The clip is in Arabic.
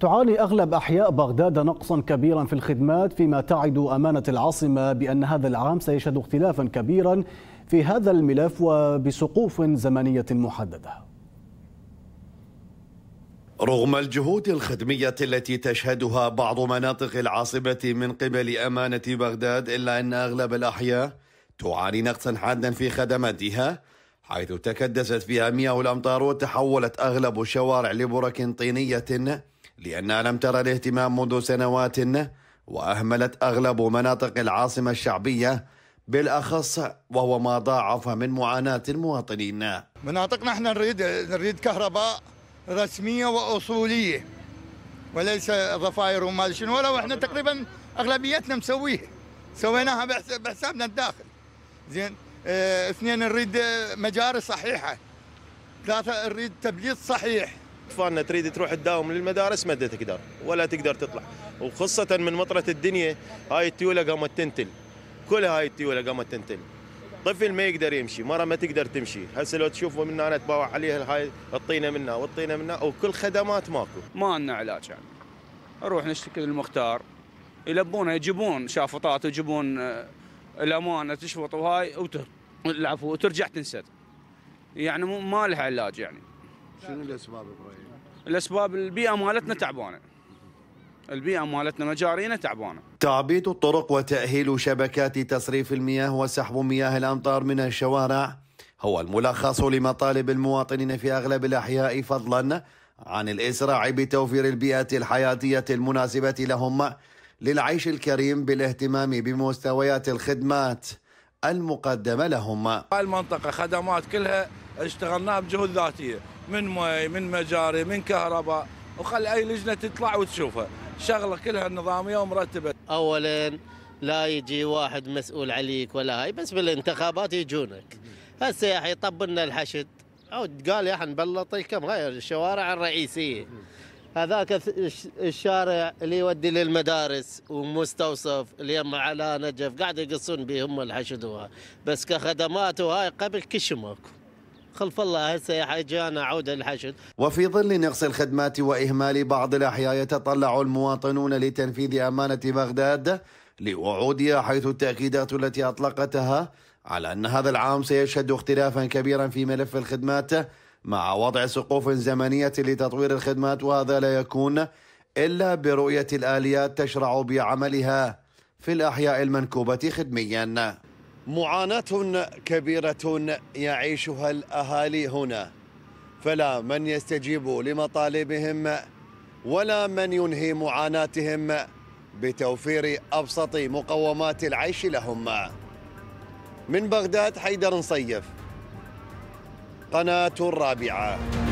تعاني أغلب أحياء بغداد نقصا كبيرا في الخدمات فيما تعد أمانة العاصمة بأن هذا العام سيشهد اختلافا كبيرا في هذا الملف وبسقوف زمنية محددة رغم الجهود الخدمية التي تشهدها بعض مناطق العاصمة من قبل أمانة بغداد إلا أن أغلب الأحياء تعاني نقصا حادا في خدماتها حيث تكدست فيها مياه الأمطار وتحولت أغلب الشوارع لبرك طينية لأنها لم ترى الاهتمام منذ سنوات وأهملت أغلب مناطق العاصمة الشعبية بالأخص وهو ما ضاعف من معاناة المواطنين مناطقنا احنا نريد نريد كهرباء رسمية وأصولية وليس ضفاير وما شنو ولا واحنا تقريبا اغلبيتنا مسويها سويناها بحسابنا الداخل زين آه، اثنين نريد مجاري صحيحه ثلاثه نريد تبليط صحيح اطفالنا تريد تروح تداوم للمدارس ما تقدر ولا تقدر تطلع وخاصه من مطره الدنيا هاي التيوله قامت تنتل كل هاي التيوله قامت تنتل طفل ما يقدر يمشي مره ما تقدر تمشي هسه لو تشوفوا من انا تباوع عليها هاي الطينه منها والطينه منها وكل خدمات ماكو ما لنا علاج يعني نروح نشتكي للمختار يلبونه يجيبون شافطات يجيبون آه، الامانه تشفط وهاي العفو وترجع تنسد يعني ما لها علاج يعني شنو الاسباب برايك؟ الاسباب البيئه مالتنا تعبانه. البيئه مالتنا مجارينا تعبانه. تعبيد الطرق وتاهيل شبكات تصريف المياه وسحب مياه الامطار من الشوارع هو الملخص لمطالب المواطنين في اغلب الاحياء فضلا عن الاسراع بتوفير البيئه الحياتيه المناسبه لهم للعيش الكريم بالاهتمام بمستويات الخدمات المقدمه لهم. المنطقه خدمات كلها اشتغلناها بجهود ذاتيه، من مي من مجاري من كهرباء وخل اي لجنه تطلع وتشوفها شغله كلها نظاميه ومرتبه اولا لا يجي واحد مسؤول عليك ولا هاي بس بالانتخابات يجونك هسه يا اخي طبلنا الحشد او قال يا احنا نبلط الكم هاي الشوارع الرئيسيه هذاك الشارع اللي يودي للمدارس ومستوصف يم على نجف قاعد يقصون بهم الحشد بس كخدمات وهاي قبل كش ماكو خلف الله هسه حجانا عوده الحشد وفي ظل نقص الخدمات واهمال بعض الاحياء يتطلع المواطنون لتنفيذ امانه بغداد لوعودها حيث التاكيدات التي اطلقتها على ان هذا العام سيشهد اختلافا كبيرا في ملف الخدمات مع وضع سقوف زمنيه لتطوير الخدمات وهذا لا يكون الا برؤيه الاليات تشرع بعملها في الاحياء المنكوبه خدميا معاناة كبيرة يعيشها الأهالي هنا فلا من يستجيب لمطالبهم ولا من ينهي معاناتهم بتوفير أبسط مقومات العيش لهم من بغداد حيدر نصيف قناة الرابعة